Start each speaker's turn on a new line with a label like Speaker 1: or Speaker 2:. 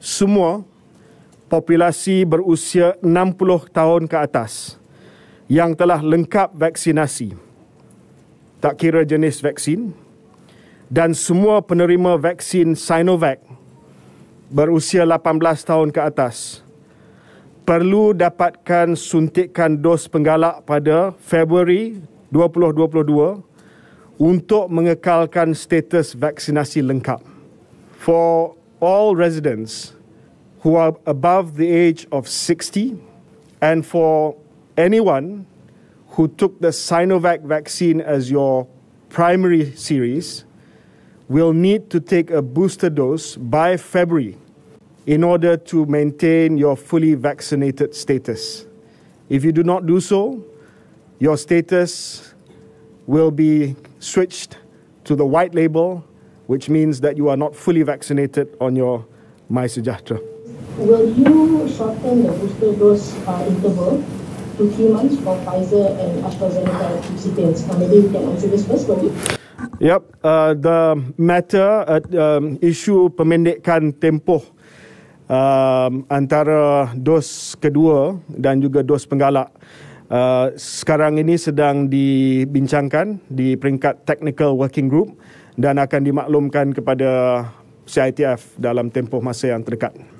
Speaker 1: semua populasi berusia 60 tahun ke atas yang telah lengkap vaksinasi tak kira jenis vaksin dan semua penerima vaksin Sinovac berusia 18 tahun ke atas perlu dapatkan suntikan dos penggalak pada Februari 2022 untuk mengekalkan status vaksinasi lengkap for all residents who are above the age of 60 and for anyone who took the Sinovac vaccine as your primary series will need to take a booster dose by February in order to maintain your fully vaccinated status. If you do not do so, your status will be switched to the white label which means that you are not fully vaccinated on your MySujatra.
Speaker 2: Will you shorten the booster dose uh, interval to three months for Pfizer and AstraZeneca recipients? Or maybe you can answer this first, Bobby.
Speaker 1: Yep, uh, the matter uh, um, isu pemendekkan tempoh um, antara dos kedua dan juga dos penggalak uh, sekarang ini sedang dibincangkan di peringkat technical working group dan akan dimaklumkan kepada CITF dalam tempoh masa yang terdekat.